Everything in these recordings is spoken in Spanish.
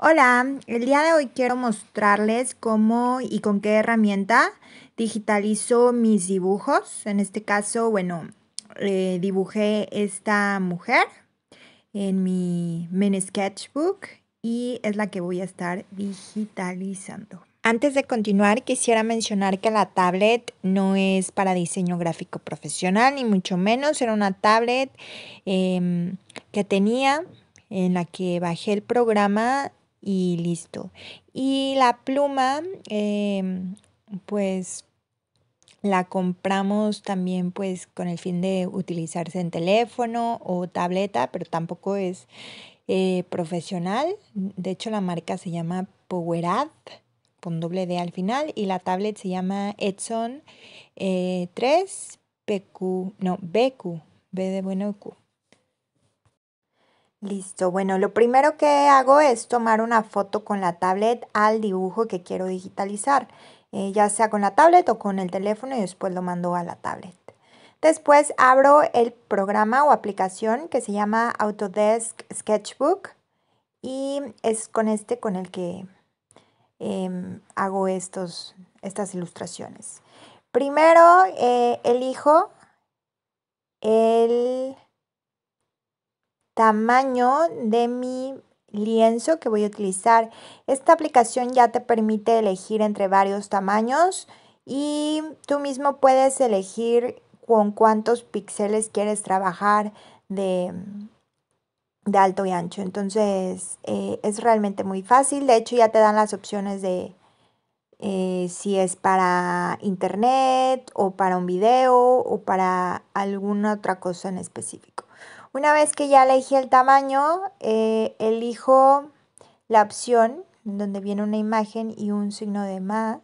Hola, el día de hoy quiero mostrarles cómo y con qué herramienta digitalizo mis dibujos. En este caso, bueno, eh, dibujé esta mujer en mi men sketchbook y es la que voy a estar digitalizando. Antes de continuar, quisiera mencionar que la tablet no es para diseño gráfico profesional, ni mucho menos. Era una tablet em, que tenía en la que bajé el programa y listo. Y la pluma, em, pues la compramos también pues con el fin de utilizarse en teléfono o tableta, pero tampoco es eh, profesional. De hecho la marca se llama Powerad con doble D al final y la tablet se llama Edson 3 eh, PQ, no, BQ, B de bueno Q. Listo, bueno, lo primero que hago es tomar una foto con la tablet al dibujo que quiero digitalizar, eh, ya sea con la tablet o con el teléfono y después lo mando a la tablet. Después abro el programa o aplicación que se llama Autodesk Sketchbook y es con este con el que em, hago estos, estas ilustraciones. Primero eh, elijo el tamaño de mi lienzo que voy a utilizar. Esta aplicación ya te permite elegir entre varios tamaños y tú mismo puedes elegir con cuántos píxeles quieres trabajar de, de alto y ancho. Entonces eh, es realmente muy fácil. De hecho ya te dan las opciones de eh, si es para internet o para un video o para alguna otra cosa en específico. Una vez que ya elegí el tamaño, eh, elijo la opción donde viene una imagen y un signo de más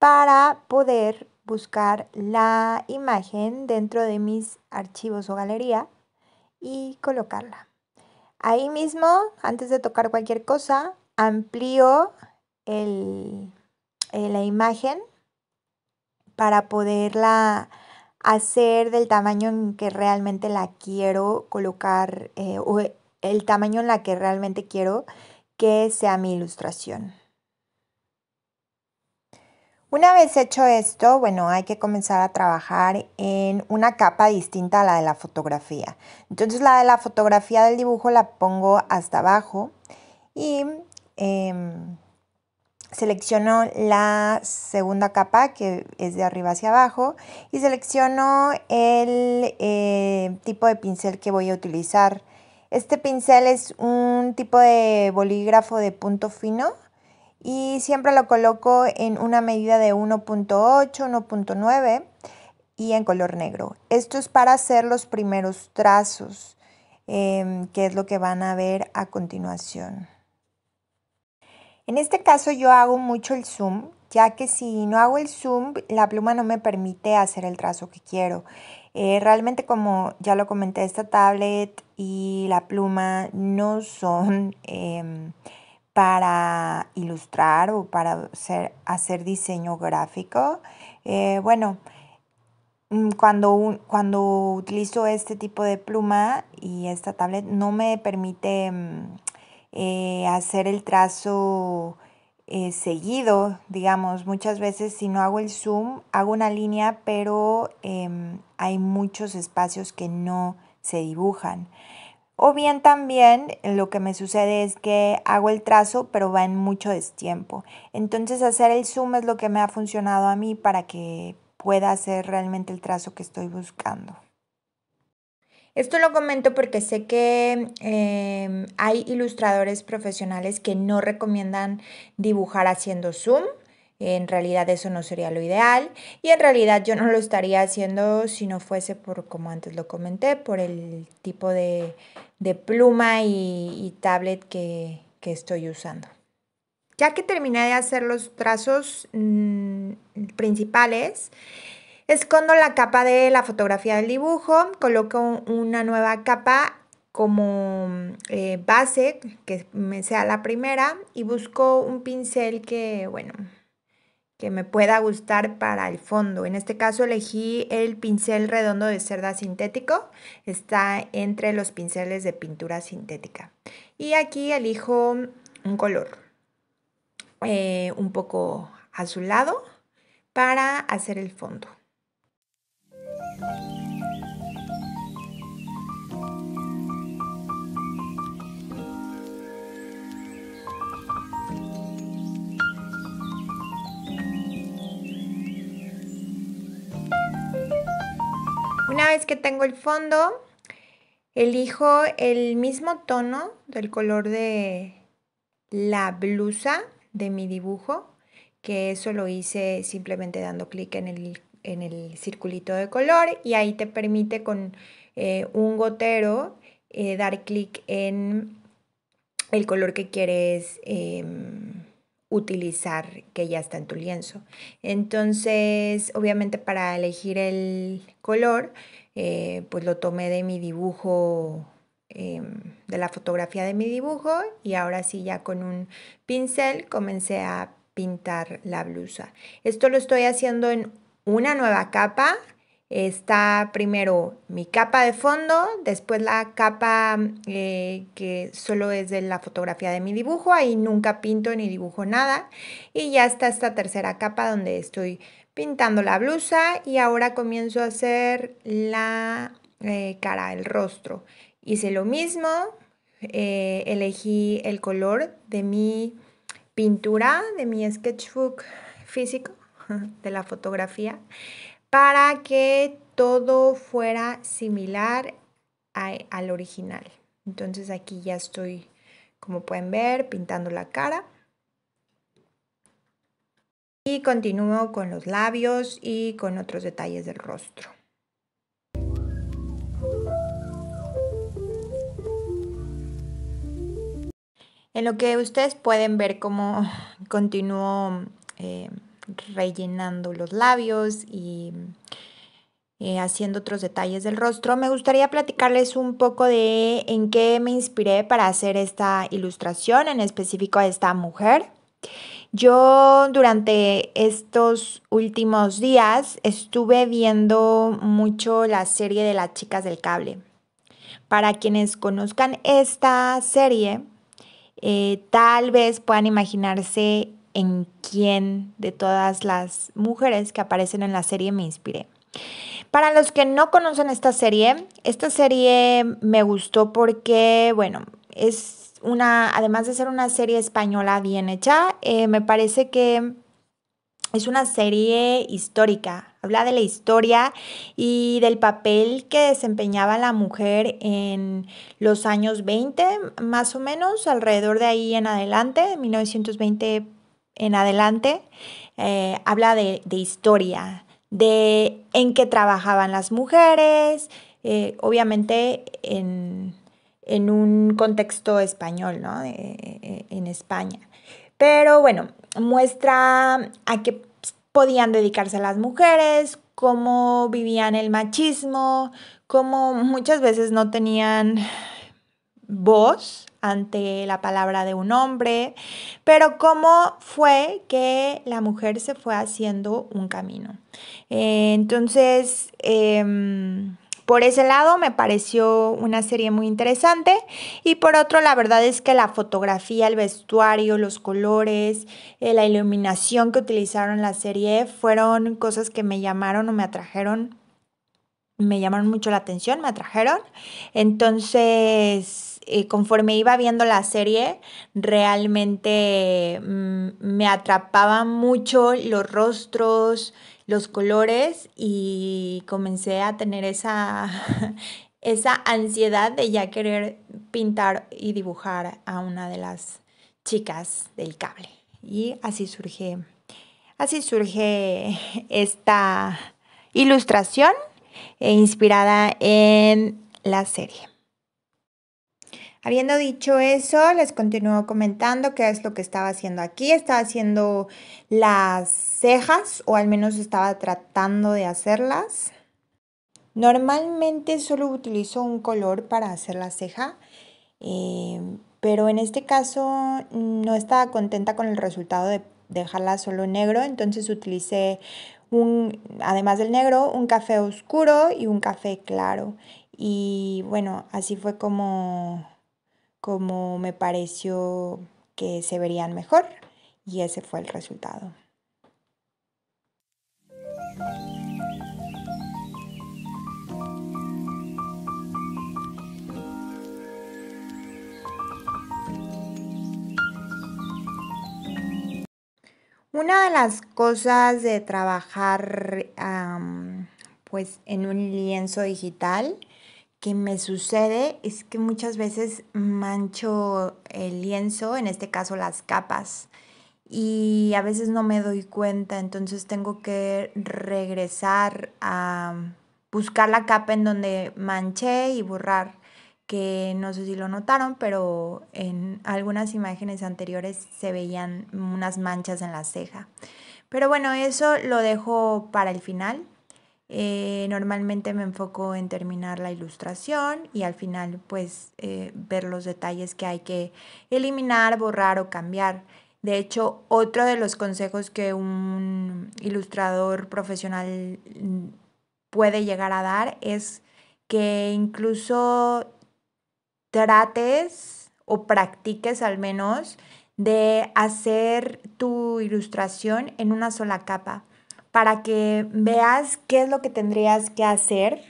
para poder buscar la imagen dentro de mis archivos o galería y colocarla. Ahí mismo, antes de tocar cualquier cosa, amplío el, eh, la imagen para poderla hacer del tamaño en que realmente la quiero colocar eh, o el tamaño en la que realmente quiero que sea mi ilustración. Una vez hecho esto, bueno, hay que comenzar a trabajar en una capa distinta a la de la fotografía. Entonces la de la fotografía del dibujo la pongo hasta abajo y em, selecciono la segunda capa que es de arriba hacia abajo y selecciono el eh, tipo de pincel que voy a utilizar. Este pincel es un tipo de bolígrafo de punto fino y siempre lo coloco en una medida de 1.8, 1.9 y en color negro. Esto es para hacer los primeros trazos, em, que es lo que van a ver a continuación. En este caso yo hago mucho el zoom, ya que si no hago el zoom, la pluma no me permite hacer el trazo que quiero. Eh, realmente como ya lo comenté, esta tablet y la pluma no son em, para ilustrar o para hacer, hacer diseño gráfico. Eh, bueno, mm, cuando, cuando utilizo este tipo de pluma y esta tablet no me permite mm, eh, hacer el trazo eh, seguido, digamos, muchas veces si no hago el zoom, hago una línea, pero em, hay muchos espacios que no se dibujan. O bien también lo que me sucede es que hago el trazo, pero va en mucho destiempo. Entonces hacer el zoom es lo que me ha funcionado a mí para que pueda hacer realmente el trazo que estoy buscando. Esto lo comento porque sé que em, hay ilustradores profesionales que no recomiendan dibujar haciendo zoom. En realidad eso no sería lo ideal y en realidad yo no lo estaría haciendo si no fuese por, como antes lo comenté, por el tipo de, pluma y, tablet que, estoy usando. Ya que terminé de hacer los trazos mm, principales, Escondo la capa de la fotografía del dibujo, coloco una nueva capa como eh, base, que sea la primera, y busco un pincel que, bueno, que me pueda gustar para el fondo. En este caso elegí el pincel redondo de cerda sintético, está entre los pinceles de pintura sintética. Y aquí elijo un color eh, un poco azulado para hacer el fondo. tengo el fondo, elijo el mismo tono del color de la blusa de mi dibujo, que eso lo hice simplemente dando clic en el, en el circulito de color y ahí te permite con eh, un gotero eh, dar clic en el color que quieres em, utilizar que ya está en tu lienzo. Entonces, obviamente para elegir el color, eh, pues lo tomé de mi dibujo, em, de la fotografía de mi dibujo y ahora sí ya con un pincel comencé a pintar la blusa. Esto lo estoy haciendo en una nueva capa. Está primero mi capa de fondo, después la capa eh, que solo es de la fotografía de mi dibujo, ahí nunca pinto ni dibujo nada. Y ya está esta tercera capa donde estoy pintando la blusa y ahora comienzo a hacer la eh, cara, el rostro. Hice lo mismo, eh, elegí el color de mi pintura, de mi sketchbook físico, de la fotografía, para que todo fuera similar al original. Entonces aquí ya estoy, como pueden ver, pintando la cara. Y continúo con los labios y con otros detalles del rostro. En lo que ustedes pueden ver cómo continúo eh, rellenando los labios y eh, haciendo otros detalles del rostro, me gustaría platicarles un poco de en qué me inspiré para hacer esta ilustración, en específico a esta mujer. Yo durante estos últimos días estuve viendo mucho la serie de las chicas del cable. Para quienes conozcan esta serie, eh, tal vez puedan imaginarse en quién de todas las mujeres que aparecen en la serie me inspiré. Para los que no conocen esta serie, esta serie me gustó porque, bueno, es una, además de ser una serie española bien hecha, eh, me parece que es una serie histórica. Habla de la historia y del papel que desempeñaba la mujer en los años 20, más o menos, alrededor de ahí en adelante, 1920 en adelante. Eh, habla de, historia, de en qué trabajaban las mujeres, eh, obviamente en en un contexto español, ¿no? Eh, eh, en España. Pero bueno, muestra a qué podían dedicarse las mujeres, cómo vivían el machismo, cómo muchas veces no tenían voz ante la palabra de un hombre, pero cómo fue que la mujer se fue haciendo un camino. Eh, entonces, em, por ese lado me pareció una serie muy interesante y por otro la verdad es que la fotografía, el vestuario, los colores, eh, la iluminación que utilizaron la serie fueron cosas que me llamaron o me atrajeron, me llamaron mucho la atención, me atrajeron. Entonces, eh, conforme iba viendo la serie, realmente mm, me atrapaban mucho los rostros, los colores y comencé a tener esa, esa ansiedad de ya querer pintar y dibujar a una de las chicas del cable. Y así surge, así surge esta ilustración eh, inspirada en la serie. Habiendo dicho eso, les continúo comentando qué es lo que estaba haciendo aquí. Estaba haciendo las cejas o al menos estaba tratando de hacerlas. Normalmente solo utilizo un color para hacer la ceja, eh, pero en este caso no estaba contenta con el resultado de dejarla solo negro, entonces utilicé un, además del negro, un café oscuro y un café claro. Y bueno, así fue como como me pareció que se verían mejor y ese fue el resultado. Una de las cosas de trabajar pues en un lienzo digital que me sucede es que muchas veces mancho el lienzo, en este caso las capas, y a veces no me doy cuenta, entonces tengo que regresar a buscar la capa en donde manché y borrar, que no sé si lo notaron, pero en algunas imágenes anteriores se veían unas manchas en la ceja. Pero bueno, eso lo dejo para el final. Eh, normalmente me enfoco en terminar la ilustración y al final pues eh, ver los detalles que hay que eliminar, borrar o cambiar. De hecho, otro de los consejos que un ilustrador profesional mm, puede llegar a dar es que incluso trates o practiques al menos de hacer tu ilustración en una sola capa para que veas qué es lo que tendrías que hacer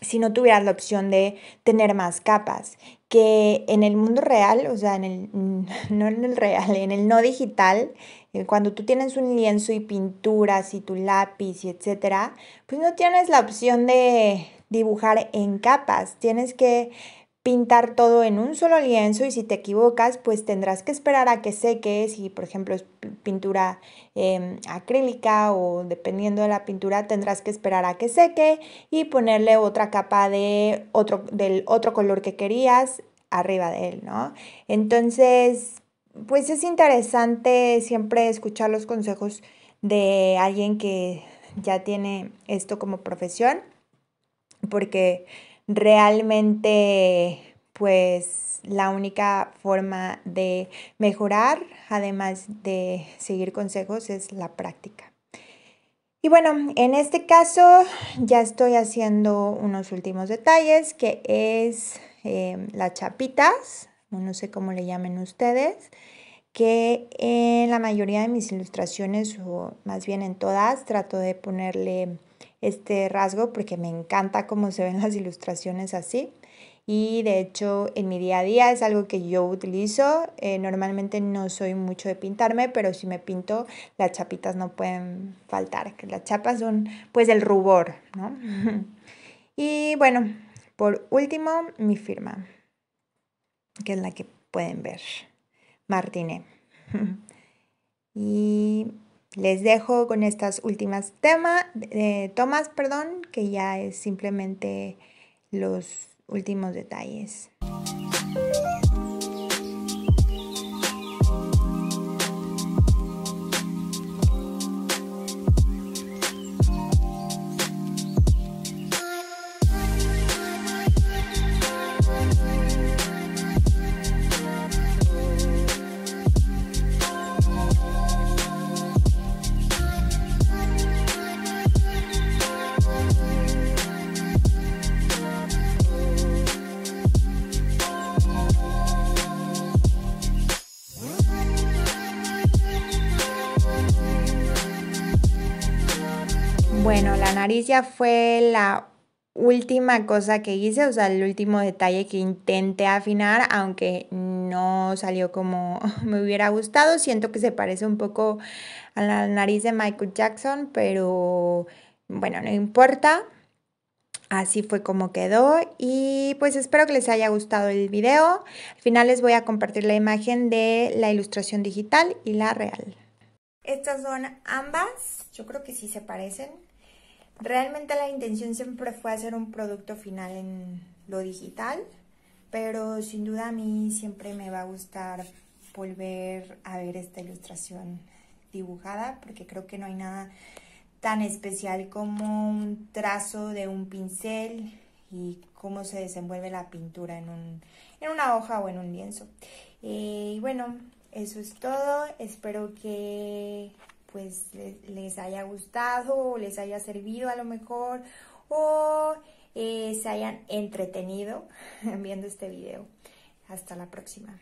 si no tuvieras la opción de tener más capas. Que en el mundo real, o sea, en el, no en el real, en el no digital, eh, cuando tú tienes un lienzo y pinturas y tu lápiz y etcétera, pues no tienes la opción de dibujar en capas. Tienes que pintar todo en un solo lienzo y si te equivocas pues tendrás que esperar a que seque si por ejemplo es pintura em, acrílica o dependiendo de la pintura tendrás que esperar a que seque y ponerle otra capa de otro del otro color que querías arriba de él no entonces pues es interesante siempre escuchar los consejos de alguien que ya tiene esto como profesión porque realmente pues la única forma de mejorar, además de seguir consejos, es la práctica. Y bueno, en este caso ya estoy haciendo unos últimos detalles, que es eh, las chapitas, no sé cómo le llamen ustedes, que en la mayoría de mis ilustraciones, o más bien en todas, trato de ponerle este rasgo porque me encanta cómo se ven las ilustraciones así y de hecho en mi día a día es algo que yo utilizo. Eh, normalmente no soy mucho de pintarme, pero si me pinto las chapitas no pueden faltar, que las chapas son pues el rubor, y bueno, por último mi firma, que es la que pueden ver, Martine. y les dejo con estas últimas tema, eh, tomas, perdón, que ya es simplemente los últimos detalles. ya fue la última cosa que hice, o sea, el último detalle que intenté afinar, aunque no salió como me hubiera gustado. Siento que se parece un poco a la nariz de Michael Jackson, pero bueno, no importa. Así fue como quedó y pues espero que les haya gustado el video. Al final les voy a compartir la imagen de la ilustración digital y la real. Estas son ambas, yo creo que sí se parecen. Realmente la intención siempre fue hacer un producto final en lo digital, pero sin duda a mí siempre me va a gustar volver a ver esta ilustración dibujada porque creo que no hay nada tan especial como un trazo de un pincel y cómo se desenvuelve la pintura en, en una hoja o en un lienzo. Eh, y bueno, eso es todo. Espero que pues les, haya gustado les haya servido a lo mejor o eh, se hayan entretenido viendo este video. Hasta la próxima.